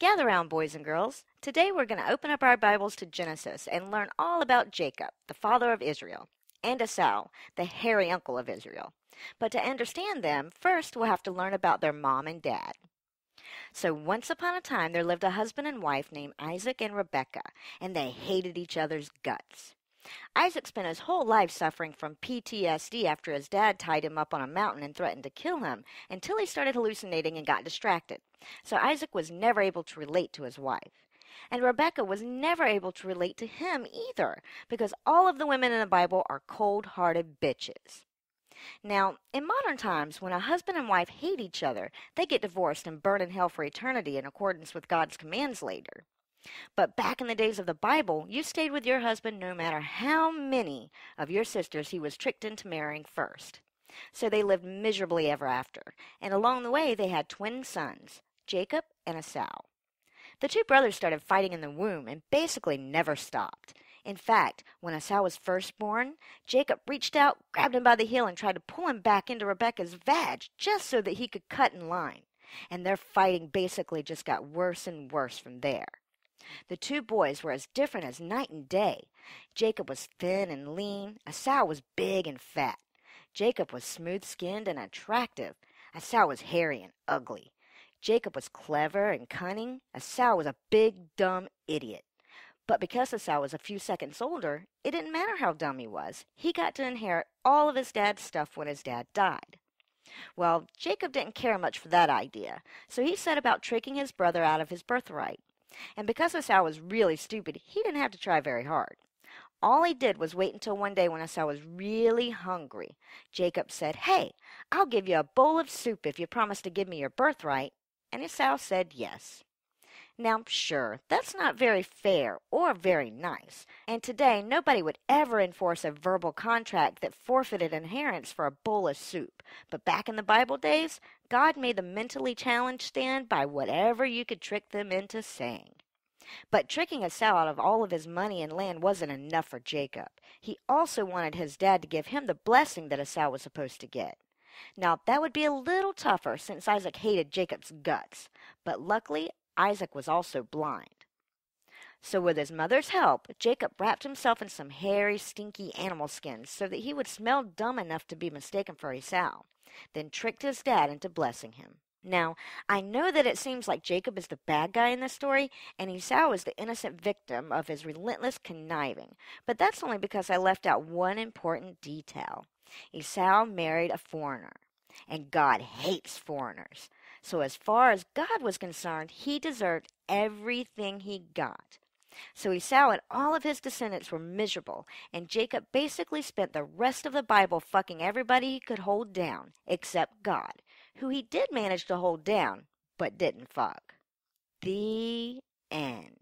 Gather round, boys and girls. Today we're going to open up our Bibles to Genesis and learn all about Jacob, the father of Israel, and Esau, the hairy uncle of Israel. But to understand them, first we'll have to learn about their mom and dad. So once upon a time there lived a husband and wife named Isaac and Rebekah, and they hated each other's guts. Isaac spent his whole life suffering from PTSD after his dad tied him up on a mountain and threatened to kill him until he started hallucinating and got distracted. So Isaac was never able to relate to his wife. And Rebecca was never able to relate to him either because all of the women in the Bible are cold hearted bitches. Now, in modern times, when a husband and wife hate each other, they get divorced and burn in hell for eternity in accordance with God's commands later. But back in the days of the Bible, you stayed with your husband no matter how many of your sisters he was tricked into marrying first. So they lived miserably ever after, and along the way they had twin sons, Jacob and Esau. The two brothers started fighting in the womb and basically never stopped. In fact, when Esau was first born, Jacob reached out, grabbed him by the heel, and tried to pull him back into Rebekah's vag just so that he could cut in line. And their fighting basically just got worse and worse from there. The two boys were as different as night and day. Jacob was thin and lean. Esau was big and fat. Jacob was smooth skinned and attractive. Esau was hairy and ugly. Jacob was clever and cunning. Esau was a big, dumb idiot. But because Esau was a few seconds older, it didn't matter how dumb he was. He got to inherit all of his dad's stuff when his dad died. Well, Jacob didn't care much for that idea, so he set about tricking his brother out of his birthright. And because Masao was really stupid, he didn't have to try very hard. All he did was wait until one day when Esau was really hungry. Jacob said, Hey, I'll give you a bowl of soup if you promise to give me your birthright. And Esau said yes. Now, sure, that's not very fair or very nice, and today nobody would ever enforce a verbal contract that forfeited inheritance for a bowl of soup. But back in the Bible days, God made the mentally challenged stand by whatever you could trick them into saying. But tricking a out of all of his money and land wasn't enough for Jacob. He also wanted his dad to give him the blessing that Esau was supposed to get. Now, that would be a little tougher since Isaac hated Jacob's guts, but luckily Isaac was also blind. So, with his mother's help, Jacob wrapped himself in some hairy, stinky animal skins so that he would smell dumb enough to be mistaken for Esau, then tricked his dad into blessing him. Now, I know that it seems like Jacob is the bad guy in this story, and Esau is the innocent victim of his relentless conniving, but that's only because I left out one important detail. Esau married a foreigner, and God hates foreigners. So, as far as God was concerned, he deserved everything he got. So Esau and all of his descendants were miserable, and Jacob basically spent the rest of the Bible fucking everybody he could hold down, except God, who he did manage to hold down, but didn't fuck. The end.